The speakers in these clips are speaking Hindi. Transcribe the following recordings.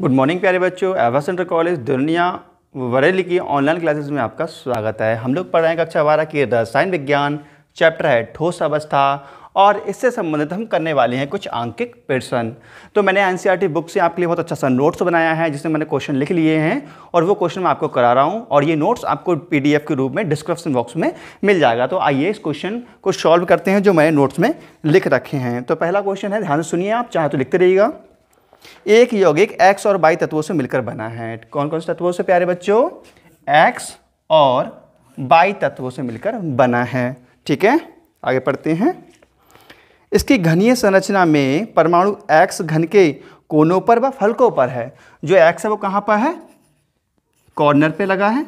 गुड मॉर्निंग प्यारे बच्चों एवा सेंटर कॉलेज दुनिया वरेली की ऑनलाइन क्लासेस में आपका स्वागत है हम लोग पढ़ रहे हैं कक्षा बारह की रसायन विज्ञान चैप्टर है ठोस अवस्था और इससे संबंधित हम करने वाले हैं कुछ आंकिक प्रश्न तो मैंने एन बुक e से आपके लिए बहुत अच्छा सा नोट्स बनाया है जिसमें मैंने क्वेश्चन लिख लिए हैं और वो क्वेश्चन मैं आपको करा रहा हूँ और ये नोट्स आपको पी के रूप में डिस्क्रिप्शन बॉक्स में मिल जाएगा तो आइए इस क्वेश्चन को सॉल्व करते हैं जो मैंने नोट्स में लिख रखे हैं तो पहला क्वेश्चन है ध्यान सुनिए आप चाहे तो लिखते रहिएगा एक यौगिक एक्स और बाई तत्वों से मिलकर बना है कौन कौन से तत्वों से प्यारे बच्चों एक्स और बाई तत्वों से मिलकर बना है ठीक है आगे पढ़ते हैं इसकी घनीय संरचना में परमाणु एक्स घन के कोनों पर व फलकों पर है जो एक्स है वो कहाँ पर है कॉर्नर पे लगा है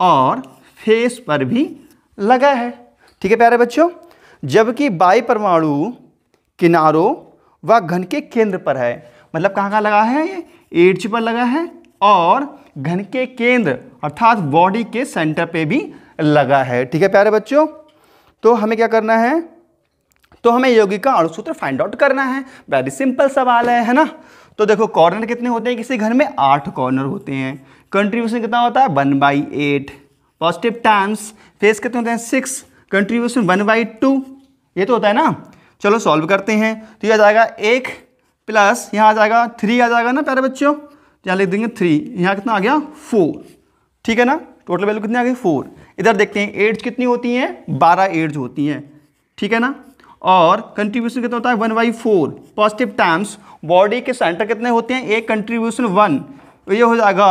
और फेस पर भी लगा है ठीक है प्यारे बच्चों जबकि बाई परमाणु किनारों व घन के केंद्र पर है मतलब कहाँ कहाँ लगा है ये एड्स पर लगा है और घन के केंद्र अर्थात बॉडी के सेंटर पे भी लगा है ठीक है प्यारे बच्चों तो हमें क्या करना है तो हमें योगी का अणुसूत्र फाइंड आउट करना है वेरी सिंपल सवाल है है ना तो देखो कॉर्नर कितने होते हैं किसी घर में आठ कॉर्नर होते हैं कंट्रीब्यूशन कितना होता है one by eight positive terms faces कितने होते हैं six contribution one by two ये तो होता है ना चलो सॉल्व करते हैं तो यह जाएगा एक प्लस यहाँ आ जाएगा थ्री आ जाएगा ना प्यारे बच्चों यहाँ लिख देंगे थ्री यहाँ कितना आ गया फोर ठीक है ना टोटल वैल्यू कितनी आ गई फोर इधर देखते हैं एड्स कितनी होती हैं बारह एड्स होती हैं ठीक है ना और कंट्रीब्यूशन कितना होता है one by four positive times body के सेंटर कितने होते हैं एक कंट्रीब्यूशन वन तो ये हो जाएगा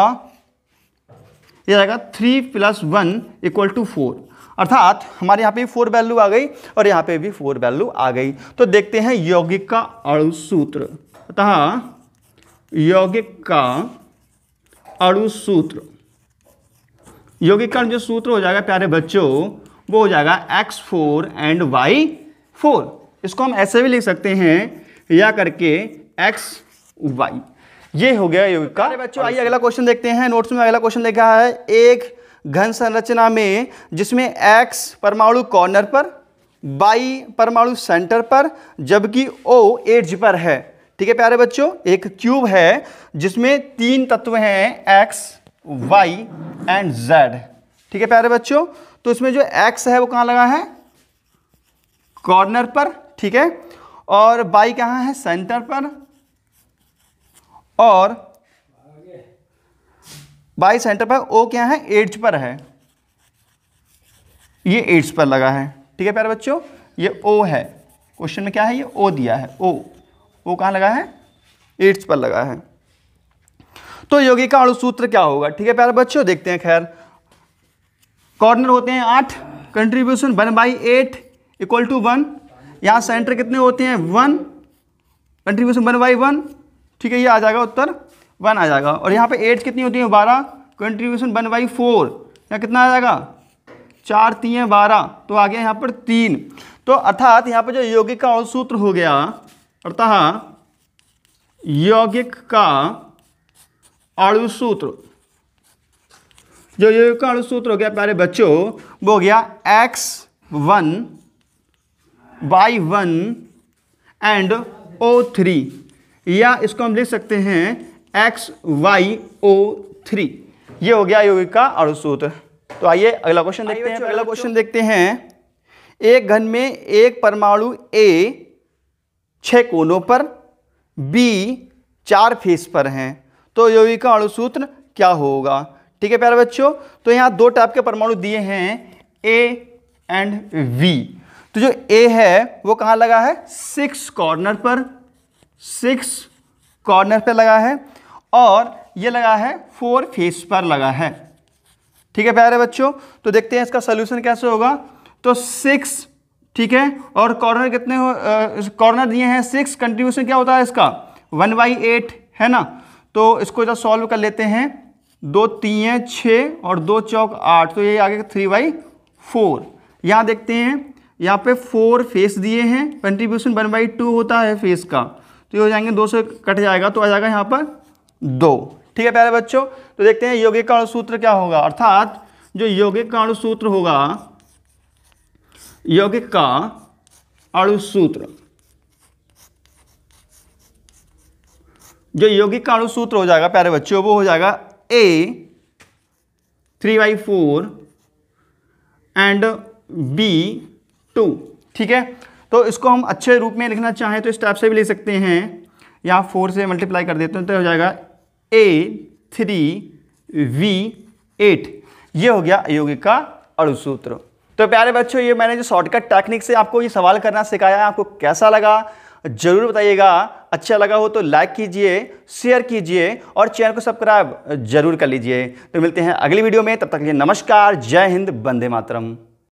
ये जाएगा three plus one equal to four अर्थात हमारे यहाँ पे भी फोर वैल्यू आ गई और यहाँ पे भी फोर वैल्यू आ गई तो देखते हैं यौगिक का अणुसूत्र अतः यौगिक का अणुसूत्र यौगिक का जो सूत्र हो जाएगा प्यारे बच्चों वो हो जाएगा X four and Y four इसको हम ऐसे भी लिख सकते हैं या करके एक्स वाई ये हो गया यौगिक का बच्चों आइए अगला क्वेश्चन देखते हैं नोट्स में अगला क्वेश्चन देखा है एक घन संरचना में जिसमें एक्स परमाणु कॉर्नर पर बाई परमाणु सेंटर पर जबकि ओ एड्ज पर है ठीक है प्यारे बच्चों एक क्यूब है जिसमें तीन तत्व हैं एक्स वाई एंड जेड ठीक है प्यारे बच्चों तो इसमें जो एक्स है वो कहाँ लगा है कॉर्नर पर ठीक है और बाई कहाँ है सेंटर पर और बाई सेंटर पर ओ क्या है एड्स पर है ये एड्स पर लगा है ठीक है प्यारे बच्चों ये ओ है क्वेश्चन में क्या है ये ओ दिया है ओ ओ कहाँ लगा है एड्स पर लगा है तो योगी का अणुसूत्र क्या होगा ठीक है प्यारे बच्चों देखते हैं खैर कॉर्नर होते हैं आठ contribution one by eight equal to one यहाँ सेंटर कितने होते हैं one contribution one by one ठीक है ये आ जाएगा उत्तर वन आ जाएगा और यहाँ पे एज कितनी होती है बारह कंट्रीब्यूशन वन बाई फोर या कितना आ जाएगा चार तीन बारह तो आ गया यहाँ पर तीन तो अर्थात यहाँ पर जो यौगिक का और सूत्र हो गया अर्थाह यौगिक का अणुसूत्र जो यौगिक का अणुसूत्र हो गया प्यारे बच्चों वो हो गया X one by one and O three या इसको हम लिख सकते हैं एक्स वाई ओ थ्री ये हो गया यौगिक का अणु सूत्र तो आइए अगला क्वेश्चन देखते हैं अगला क्वेश्चन देखते हैं एक घन में एक परमाणु ए छह कोनों पर बी चार फेस पर हैं तो यौगिक का अणुसूत्र क्या होगा ठीक है प्यारे बच्चों तो यहाँ दो टाइप के परमाणु दिए हैं ए एंड वी तो जो ए है वो कहाँ लगा है सिक्स कॉर्नर पर सिक्स कॉर्नर पे लगा है और ये लगा है फोर फेस पर लगा है ठीक है प्यारे बच्चों तो देखते हैं इसका सोल्यूशन कैसे होगा तो सिक्स ठीक है और कॉर्नर कितने कॉर्नर दिए हैं सिक्स कंट्रीब्यूशन क्या होता है इसका वन बाई एट है ना तो इसको जब सॉल्व कर लेते हैं दो तीन छः और दो चौक आठ तो ये आगे थ्री बाई फोर यहाँ देखते हैं यहाँ पे फोर फेस दिए हैं कंट्रीब्यूशन वन बाई टू होता है फेस का तो ये हो जाएंगे दो से कट जाएगा तो आ जाएगा यहाँ पर दो ठीक है प्यारे बच्चों तो देखते हैं योगिक का सूत्र क्या होगा अर्थात जो योगिक का सूत्र होगा यौगिक का अणुसूत्र जो यौगिक का अणुसूत्र हो जाएगा प्यारे बच्चों वो हो जाएगा A three by four and B two ठीक है तो इसको हम अच्छे रूप में लिखना चाहें तो इस टाइप से भी ले सकते हैं या फोर से मल्टीप्लाई कर देते हैं तो हो जाएगा ए थ्री वी एट ये हो गया अयोग्य का अड़ुसूत्र तो प्यारे बच्चों ये मैंने जो शॉर्टकट टेक्निक से आपको ये सवाल करना सिखाया है आपको कैसा लगा जरूर बताइएगा अच्छा लगा हो तो लाइक कीजिए शेयर कीजिए और चैनल को सब्सक्राइब जरूर कर लीजिए तो मिलते हैं अगली वीडियो में तब तक के लिए नमस्कार जय हिंद बंदे मातरम